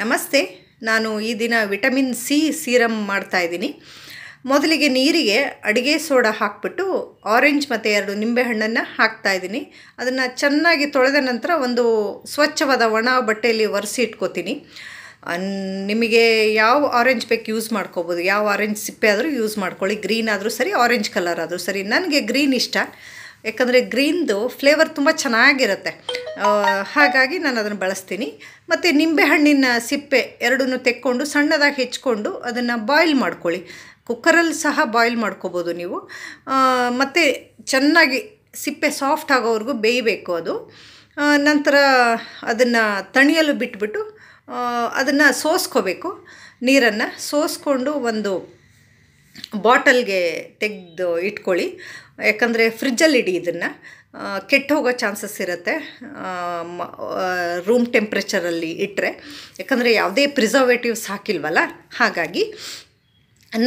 ನಮಸ್ತೆ ನಾನು ಈ ದಿನ ವಿಟಮಿನ್ ಸಿ ಸೀರಮ್ ಮಾಡ್ತಾ ಇದ್ದೀನಿ ಮೊದಲಿಗೆ ನೀರಿಗೆ ಅಡುಗೆ ಸೋಡಾ ಹಾಕ್ಬಿಟ್ಟು ಆರೆಂಜ್ ಮತ್ತು ಎರಡು ನಿಂಬೆಹಣ್ಣನ್ನು ಹಾಕ್ತಾಯಿದ್ದೀನಿ ಅದನ್ನು ಚೆನ್ನಾಗಿ ತೊಳೆದ ನಂತರ ಒಂದು ಸ್ವಚ್ಛವಾದ ಒಣ ಬಟ್ಟೆಯಲ್ಲಿ ಒರೆಸಿ ಇಟ್ಕೋತೀನಿ ನಿಮಗೆ ಯಾವ ಆರೆಂಜ್ ಬೇಕು ಯೂಸ್ ಮಾಡ್ಕೋಬೋದು ಯಾವ ಆರೆಂಜ್ ಸಿಪ್ಪೆ ಆದರೂ ಯೂಸ್ ಮಾಡ್ಕೊಳ್ಳಿ ಗ್ರೀನ್ ಆದರೂ ಸರಿ ಆರೆಂಜ್ ಕಲರ್ ಆದರೂ ಸರಿ ನನಗೆ ಗ್ರೀನ್ ಇಷ್ಟ ಯಾಕಂದರೆ ಗ್ರೀನ್ದು ಫ್ಲೇವರ್ ತುಂಬ ಚೆನ್ನಾಗಿರುತ್ತೆ ಹಾಗಾಗಿ ನಾನು ಅದನ್ನು ಬಳಸ್ತೀನಿ ಮತ್ತು ನಿಂಬೆಹಣ್ಣಿನ ಸಿಪ್ಪೆ ಎರಡನ್ನೂ ತೆಕ್ಕೊಂಡು ಸಣ್ಣದಾಗಿ ಹೆಚ್ಕೊಂಡು ಅದನ್ನು ಬಾಯ್ಲ್ ಮಾಡ್ಕೊಳ್ಳಿ ಕುಕ್ಕರಲ್ಲಿ ಸಹ ಬಾಯ್ಲ್ ಮಾಡ್ಕೋಬೋದು ನೀವು ಮತ್ತು ಚೆನ್ನಾಗಿ ಸಿಪ್ಪೆ ಸಾಫ್ಟ್ ಆಗೋವರೆಗೂ ಬೇಯಬೇಕು ಅದು ನಂತರ ಅದನ್ನು ತಣಿಯಲು ಬಿಟ್ಬಿಟ್ಟು ಅದನ್ನು ಸೋಸ್ಕೋಬೇಕು ನೀರನ್ನು ಸೋಸ್ಕೊಂಡು ಒಂದು ಬಾಟಲ್ಗೆ ತೆಗೆದು ಇಟ್ಕೊಳ್ಳಿ ಯಾಕಂದರೆ ಫ್ರಿಜ್ಜಲ್ಲಿ ಇಡಿ ಇದನ್ನು ಕೆಟ್ಟು ಹೋಗೋ ಚಾನ್ಸಸ್ ಇರುತ್ತೆ ರೂಮ್ ಟೆಂಪ್ರೇಚರಲ್ಲಿ ಇಟ್ಟರೆ ಯಾಕಂದರೆ ಯಾವುದೇ ಪ್ರಿಸರ್ವೇಟಿವ್ಸ್ ಹಾಕಿಲ್ವಲ್ಲ ಹಾಗಾಗಿ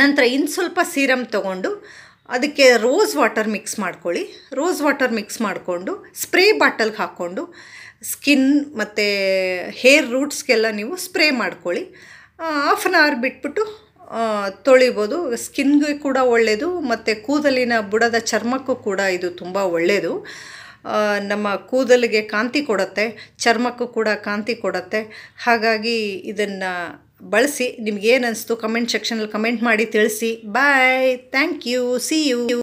ನಂತರ ಇನ್ನು ಸ್ವಲ್ಪ ಸೀರಮ್ ತೊಗೊಂಡು ಅದಕ್ಕೆ ರೋಸ್ ವಾಟರ್ ಮಿಕ್ಸ್ ಮಾಡ್ಕೊಳ್ಳಿ ರೋಸ್ ವಾಟರ್ ಮಿಕ್ಸ್ ಮಾಡಿಕೊಂಡು ಸ್ಪ್ರೇ ಬಾಟಲ್ಗೆ ಹಾಕ್ಕೊಂಡು ಸ್ಕಿನ್ ಮತ್ತು ಹೇರ್ ರೂಟ್ಸ್ಗೆಲ್ಲ ನೀವು ಸ್ಪ್ರೇ ಮಾಡ್ಕೊಳ್ಳಿ ಹಾಫ್ ಆನ್ ಅವರ್ ಬಿಟ್ಬಿಟ್ಟು ತೊಳಿಬೋದು ಸ್ಕಿನ್ಗೆ ಕೂಡ ಒಳ್ಳೆಯದು ಮತ್ತು ಕೂದಲಿನ ಬುಡದ ಚರ್ಮಕ್ಕೂ ಕೂಡ ಇದು ತುಂಬ ಒಳ್ಳೆಯದು ನಮ್ಮ ಕೂದಲಿಗೆ ಕಾಂತಿ ಕೊಡುತ್ತೆ ಚರ್ಮಕ್ಕೂ ಕೂಡ ಕಾಂತಿ ಕೊಡುತ್ತೆ ಹಾಗಾಗಿ ಇದನ್ನು ಬಳಸಿ ನಿಮಗೇನು ಅನಿಸ್ತು ಕಮೆಂಟ್ ಸೆಕ್ಷನಲ್ಲಿ ಕಮೆಂಟ್ ಮಾಡಿ ತಿಳಿಸಿ bye thank you see you